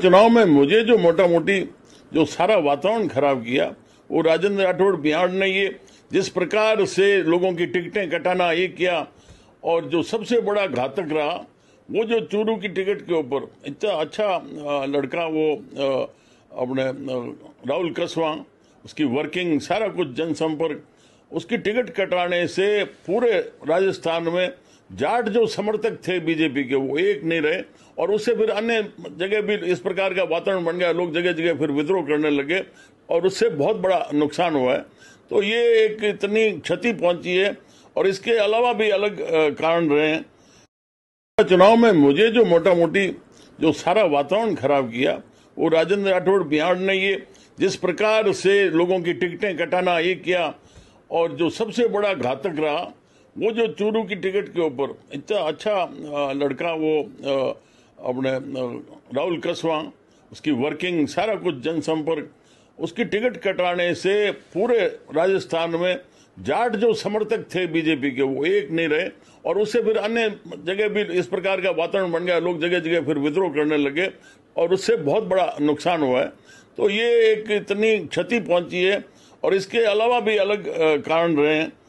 चुनाव में मुझे जो मोटा मोटी जो सारा वातावरण खराब किया वो राजेंद्र राठौड़ बिहार ने ये जिस प्रकार से लोगों की टिकटें कटाना ये किया और जो सबसे बड़ा घातक रहा वो जो चूरू की टिकट के ऊपर इतना अच्छा लड़का वो अपने राहुल कसवा उसकी वर्किंग सारा कुछ जनसंपर्क उसकी टिकट कटाने से पूरे राजस्थान में जाट जो समर्थक थे बीजेपी के वो एक नहीं रहे और उससे फिर अन्य जगह भी इस प्रकार का वातावरण बन गया लोग जगह जगह फिर विद्रोह करने लगे और उससे बहुत बड़ा नुकसान हुआ है तो ये एक इतनी क्षति पहुंची है और इसके अलावा भी अलग कारण रहे हैं चुनाव में मुझे जो मोटा मोटी जो सारा वातावरण खराब किया वो राजेंद्र राठौड़ बिहार ने ये जिस प्रकार से लोगों की टिकटें कटाना ये किया और जो सबसे बड़ा घातक रहा वो जो चूरू की टिकट के ऊपर इतना अच्छा लड़का वो अपने राहुल कसवा उसकी वर्किंग सारा कुछ जनसंपर्क उसकी टिकट कटाने से पूरे राजस्थान में जाट जो समर्थक थे बीजेपी के वो एक नहीं रहे और उससे फिर अन्य जगह भी इस प्रकार का वातावरण बन गया लोग जगह जगह फिर विद्रोह करने लगे और उससे बहुत बड़ा नुकसान हुआ है तो ये एक इतनी क्षति पहुंची है और इसके अलावा भी अलग कारण रहे हैं